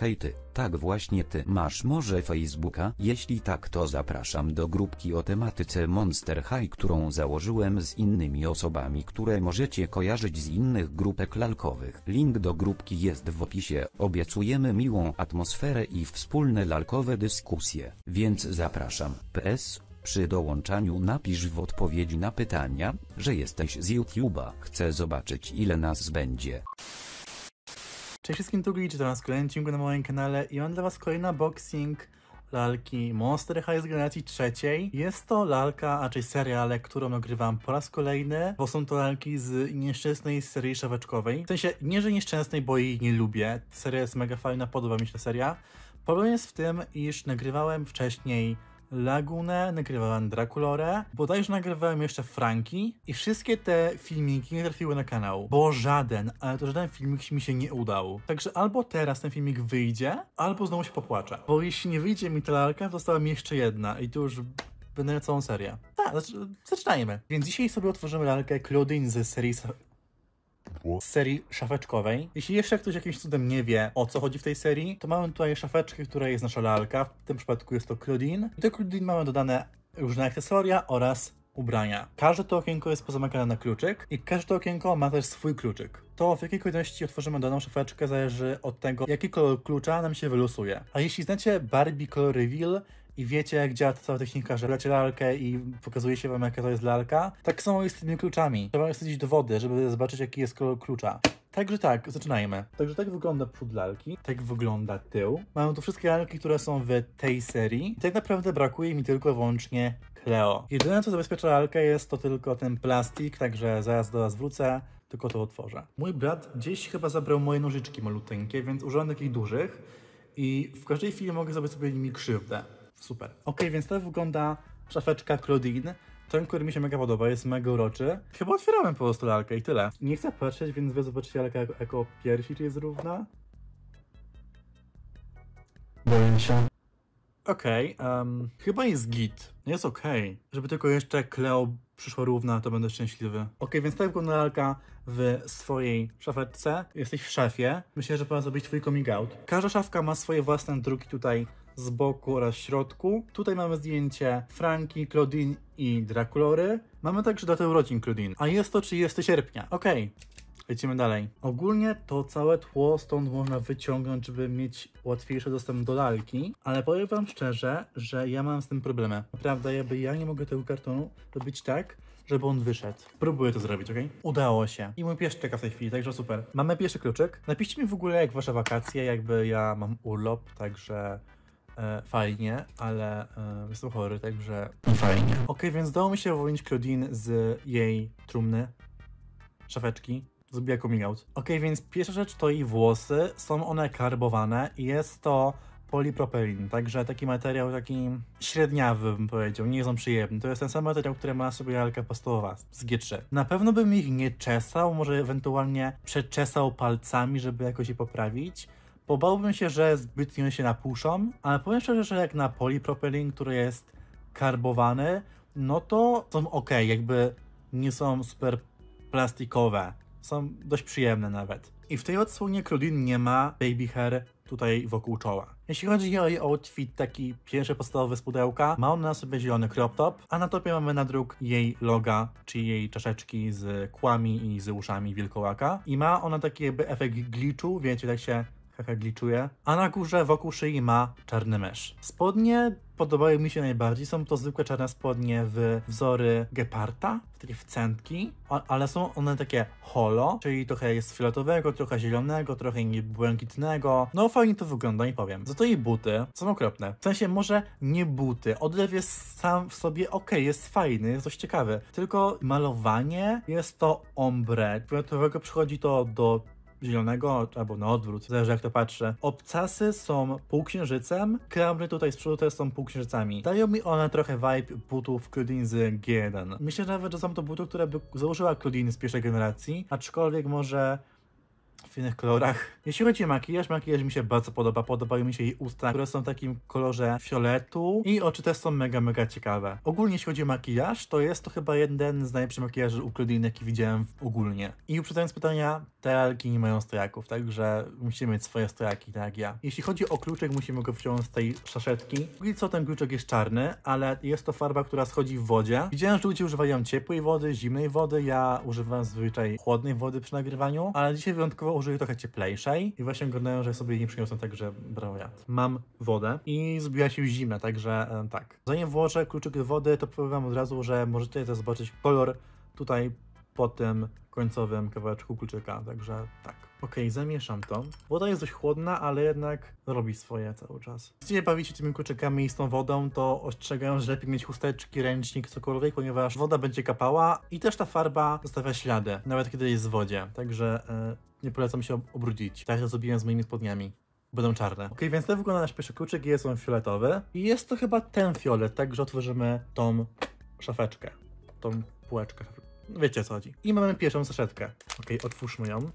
Hej ty, tak właśnie ty masz może Facebooka? Jeśli tak to zapraszam do grupki o tematyce Monster High, którą założyłem z innymi osobami, które możecie kojarzyć z innych grupek lalkowych. Link do grupki jest w opisie. Obiecujemy miłą atmosferę i wspólne lalkowe dyskusje, więc zapraszam. PS przy dołączaniu napisz w odpowiedzi na pytania, że jesteś z YouTube'a. Chcę zobaczyć ile nas będzie. Cześć wszystkim, tu Glitch, to na kolejnym odcinku na moim kanale i mam dla Was kolejny unboxing lalki Monster High z generacji trzeciej. Jest to lalka, a czyli seriale, którą nagrywam po raz kolejny, bo są to lalki z nieszczęsnej serii szaweczkowej. W sensie, nie że nieszczęsnej, bo jej nie lubię. Seria jest mega fajna, podoba mi się ta seria. Problem jest w tym, iż nagrywałem wcześniej Lagunę, nagrywałem Draculorę, bodajże nagrywałem jeszcze Franki i wszystkie te filmiki nie trafiły na kanał, bo żaden, ale to żaden filmik mi się nie udał. Także albo teraz ten filmik wyjdzie, albo znowu się popłaczę. Bo jeśli nie wyjdzie mi ta lalka, została mi jeszcze jedna i to już będę całą serię. Tak, znaczy, zaczynajmy. Więc dzisiaj sobie otworzymy lalkę Claudine z serii wyszło z serii szafeczkowej. Jeśli jeszcze ktoś jakimś cudem nie wie, o co chodzi w tej serii, to mamy tutaj szafeczkę, która jest nasza lalka. W tym przypadku jest to Claudine. I do Claudine mamy dodane różne akcesoria oraz ubrania. Każde to okienko jest pozamykane na kluczyk i każde to okienko ma też swój kluczyk. To w jakiej kolejności otworzymy daną szafeczkę zależy od tego, jaki kolor klucza nam się wylosuje. A jeśli znacie Barbie Color Reveal, i wiecie, jak działa ta cała technika, że lecie lalkę i pokazuje się wam, jaka to jest lalka. Tak samo jest z tymi kluczami. Trzeba wsadzić do wody, żeby zobaczyć, jaki jest kolor klucza. Także tak, zaczynajmy. Także tak wygląda przód lalki, tak wygląda tył. Mamy tu wszystkie lalki, które są w tej serii. I tak naprawdę brakuje mi tylko wyłącznie Cleo. Jedyne, co zabezpiecza lalkę jest to tylko ten plastik, także zaraz do Was wrócę tylko to otworzę. Mój brat gdzieś chyba zabrał moje nożyczki malutynkie, więc użyłem takich dużych i w każdej chwili mogę zrobić sobie nimi krzywdę. Super. Ok, więc to wygląda szafeczka Claudine. Ten, który mi się mega podoba, jest mega uroczy. Chyba otwierałem po prostu lalkę i tyle. Nie chcę patrzeć, więc wy zobaczycie lalkę jako, jako piersi, czy jest równa. Boję się. Okej, okay, um, chyba jest git. Jest okej. Okay. Żeby tylko jeszcze Kleo przyszła równa, to będę szczęśliwy. Okej, okay, więc tak wygląda lalka w swojej szafeczce. Jesteś w szafie. Myślę, że powinna zrobić twój coming out. Każda szafka ma swoje własne druki tutaj z boku oraz środku. Tutaj mamy zdjęcie Franki, Claudine i Draculory. Mamy także datę urodzin Claudine, a jest to 30 sierpnia. Okej. Lecimy dalej. Ogólnie to całe tło stąd można wyciągnąć, żeby mieć łatwiejszy dostęp do lalki, ale powiem wam szczerze, że ja mam z tym problemy. Prawda, jakby ja nie mogę tego kartonu robić tak, żeby on wyszedł. Próbuję to zrobić, ok? Udało się. I mój pies czeka w tej chwili, także super. Mamy pierwszy kluczek. Napiszcie mi w ogóle, jak wasze wakacje, jakby ja mam urlop, także E, fajnie, ale e, jestem chory, także no, fajnie. Okej, okay, więc dało mi się uwolnić Claudine z jej trumny, szafeczki. Zrobiła coming out. Ok, więc pierwsza rzecz to jej włosy. Są one karbowane i jest to polipropylin, także taki materiał taki średniawy bym powiedział, nie jest on przyjemny. To jest ten sam materiał, który ma sobie lalka pastowa z G3. Na pewno bym ich nie czesał, może ewentualnie przeczesał palcami, żeby jakoś je poprawić Pobałbym się, że zbytnio się napuszą, ale powiem szczerze, że jak na polipropylin, który jest karbowany, no to są ok, jakby nie są super plastikowe. Są dość przyjemne nawet. I w tej odsłonie Claudine nie ma baby hair tutaj wokół czoła. Jeśli chodzi o jej outfit, taki pierwszy podstawowy z pudełka, ma ona na sobie zielony crop top, a na topie mamy nadruk jej loga, czyli jej czaszeczki z kłami i z uszami wilkołaka. I ma ona taki jakby efekt glitchu, wiecie, tak się hehe gliczuje, a na górze wokół szyi ma czarny mysz. Spodnie podobały mi się najbardziej, są to zwykłe czarne spodnie w wzory geparta, w takie wcentki, ale są one takie holo, czyli trochę jest fioletowego, trochę zielonego, trochę błękitnego. No fajnie to wygląda, nie powiem. Za to i buty są okropne. W sensie może nie buty, odlew jest sam w sobie ok, jest fajny, jest dość ciekawy, tylko malowanie jest to ombre, fioletowego przychodzi to do zielonego, albo na odwrót, zależy jak to patrzę. Obcasy są półksiężycem, klamry tutaj z przodu też są półksiężycami. Dają mi one trochę vibe butów Claudine z G1. Myślę nawet, że są to buty, które by założyła Claudin z pierwszej generacji, aczkolwiek może w innych kolorach. Jeśli chodzi o makijaż, makijaż mi się bardzo podoba. Podobają mi się jej usta, które są w takim kolorze fioletu i oczy też są mega, mega ciekawe. Ogólnie jeśli chodzi o makijaż, to jest to chyba jeden z najlepszych makijaży ukrytyjnych, jaki widziałem ogólnie. I uprzedzając pytania, te alki nie mają stojaków, także musimy mieć swoje stojaki, tak jak ja. Jeśli chodzi o kluczek, musimy go wziąć z tej szaszetki. I co, ten kluczek jest czarny, ale jest to farba, która schodzi w wodzie. Widziałem, że ludzie używają ciepłej wody, zimnej wody. Ja używam zwyczaj chłodnej wody przy nagrywaniu, ale dzisiaj wyjątkowo użyli trochę cieplejszej i właśnie oglądają, że sobie nie nie przyniosą, także brawo ja. Mam wodę i zbiła się zima, także e, tak. Zanim włożę kluczyk wody, to powiem wam od razu, że możecie też zobaczyć kolor tutaj po tym końcowym kawałeczku kluczyka, także tak. Ok, zamieszam to. Woda jest dość chłodna, ale jednak robi swoje cały czas. Jeśli bawicie tymi kluczykami i z tą wodą, to ostrzegam, że lepiej mieć chusteczki, ręcznik, cokolwiek, ponieważ woda będzie kapała i też ta farba zostawia ślady, nawet kiedy jest w wodzie, także yy, nie polecam się obrudzić. Tak to zrobiłem z moimi spodniami będą czarne. Ok, więc to wygląda nasz pierwszy kluczyk, jest on fioletowy i jest to chyba ten fiolet, także otworzymy tą szafeczkę, tą półeczkę Wiecie o co chodzi. I mamy pierwszą saszetkę. Ok, otwórzmy ją.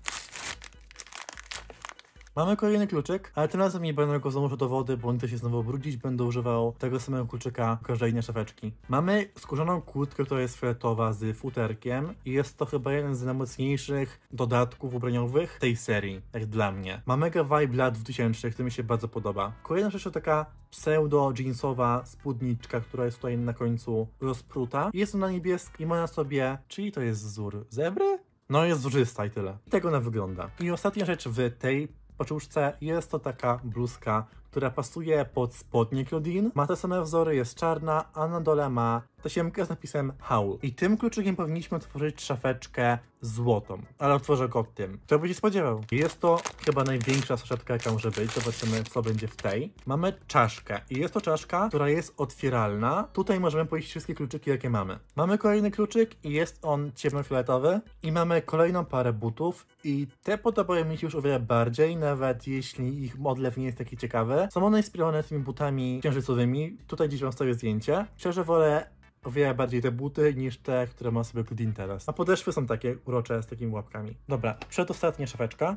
Mamy kolejny kluczyk, ale tym razem nie będę go zanurzał do wody, bo on też się znowu brudzić. Będę używał tego samego kluczyka każdej innej szafeczki. Mamy skórzaną kurtkę, która jest fioletowa z futerkiem i jest to chyba jeden z najmocniejszych dodatków ubraniowych tej serii, jak dla mnie. Ma mega vibe lat 2000, który mi się bardzo podoba. Kolejna rzecz to taka pseudo-jeansowa spódniczka, która jest tutaj na końcu rozpruta. Jest ona niebieska i ma na sobie, czyli to jest wzór zebry? No jest wrzysta i tyle. I tego ona wygląda. I ostatnia rzecz w tej paczuszce jest to taka bluzka, która pasuje pod spodnie Claudine. Ma te same wzory, jest czarna, a na dole ma tasiemkę z napisem Howl. I tym kluczykiem powinniśmy otworzyć szafeczkę złotą, ale otworzę go tym. Kto by się spodziewał? Jest to chyba największa szafeczka, jaka może być. Zobaczymy, co będzie w tej. Mamy czaszkę i jest to czaszka, która jest otwieralna. Tutaj możemy poiść wszystkie kluczyki, jakie mamy. Mamy kolejny kluczyk i jest on ciemnofioletowy. I mamy kolejną parę butów i te podobają mi się już o wiele bardziej, nawet jeśli ich odlew nie jest taki ciekawy. Są one inspirowane tymi butami księżycowymi. Tutaj dziś mam sobie zdjęcie. Szczerze wolę o wiele bardziej te buty niż te, które ma sobie Claudine teraz. A podeszwy są takie urocze z takimi łapkami. Dobra, przedostatnia szafeczka.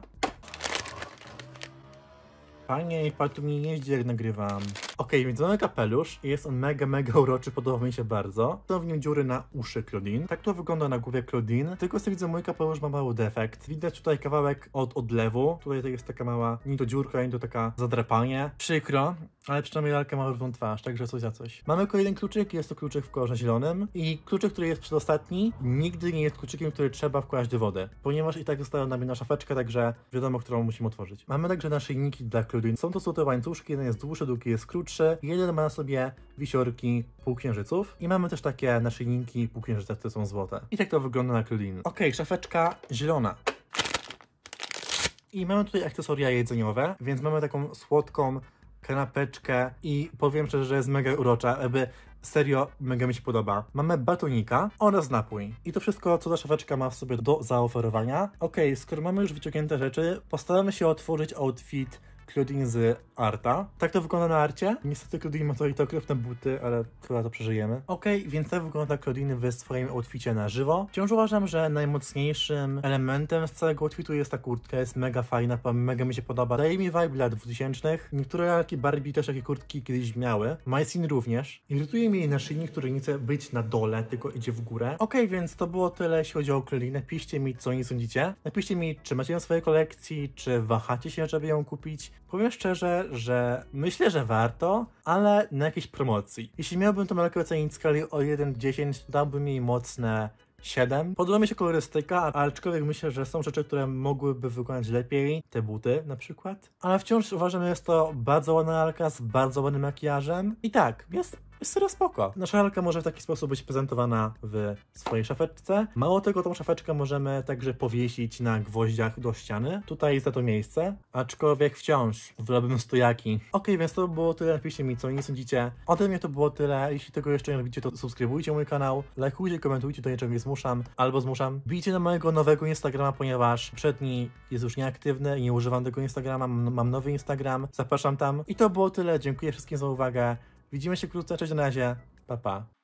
Panie, pan tu mnie jeździ jak nagrywam. Okej, okay, więc mamy kapelusz i jest on mega, mega uroczy, podoba mi się bardzo. Są w nim dziury na uszy Claudine. Tak to wygląda na głowie Claudine. Tylko sobie widzę, mój kapelusz ma mały defekt. Widać tutaj kawałek od odlewu. Tutaj jest taka mała, nie to dziurka, nie to taka zadrapanie. Przykro, ale przynajmniej lalkę ma równą twarz, także coś za coś. Mamy kolejny kluczyk, jest to kluczyk w kolorze zielonym i kluczyk, który jest przedostatni, nigdy nie jest kluczykiem, który trzeba wkładać do wody, ponieważ i tak zostają nam na szafeczka, także wiadomo, którą musimy otworzyć. Mamy także nasze inniki dla Claudine. Są to złote łańcuszki, jeden jest dłuższy, drugi jest krótszy, trzy. Jeden ma na sobie wisiorki półksiężyców i mamy też takie naszyjniki półksiężyca, które są złote. I tak to wygląda na Krylin. Okej, szafeczka zielona. I mamy tutaj akcesoria jedzeniowe, więc mamy taką słodką kanapeczkę i powiem szczerze, że jest mega urocza, jakby serio mega mi się podoba. Mamy batonika oraz napój. I to wszystko, co ta szafeczka ma w sobie do zaoferowania. Okej, okay, skoro mamy już wyciągnięte rzeczy, postaramy się otworzyć outfit Claudine z Arta. Tak to wygląda na Arcie. Niestety Claudine ma to i to okropne buty, ale chyba to przeżyjemy. Okej, okay, więc tak wygląda Claudine w swoim outficie na żywo. Wciąż uważam, że najmocniejszym elementem z całego outfitu jest ta kurtka. Jest mega fajna, mega mi się podoba. Daje mi vibe lat 2000. Niektóre jakie Barbie też takie kurtki kiedyś miały. Mycin również. Irytuje mnie jej naszyjnik, który nie chce być na dole, tylko idzie w górę. Okej, okay, więc to było tyle, jeśli chodzi o Claudine. Napiszcie mi, co nie sądzicie. Napiszcie mi, czy macie ją w swojej kolekcji, czy wahacie się, żeby ją kupić. Powiem szczerze, że myślę, że warto, ale na jakiejś promocji. Jeśli miałbym to mleko ocenić w skali o 1 do 10, dałbym jej mocne 7. Podoba mi się kolorystyka, aczkolwiek myślę, że są rzeczy, które mogłyby wyglądać lepiej, te buty na przykład. Ale wciąż uważam, że jest to bardzo ładna lalka z bardzo ładnym makijażem. I tak, jest jest serio spoko. Nasza lalka może w taki sposób być prezentowana w swojej szafeczce. Mało tego, tą szafeczkę możemy także powiesić na gwoździach do ściany. Tutaj jest za to miejsce, aczkolwiek wciąż wolałbym stojaki. Ok, więc to było tyle. Napiszcie mi, co nie sądzicie. Ode mnie to było tyle. Jeśli tego jeszcze nie robicie, to subskrybujcie mój kanał, lajkujcie, komentujcie, to niczego nie zmuszam albo zmuszam. Bijcie na mojego nowego Instagrama, ponieważ przedni jest już nieaktywny i nie używam tego Instagrama. Mam, mam nowy Instagram, zapraszam tam. I to było tyle. Dziękuję wszystkim za uwagę. Widzimy się wkrótce, cześć, na razie, pa pa.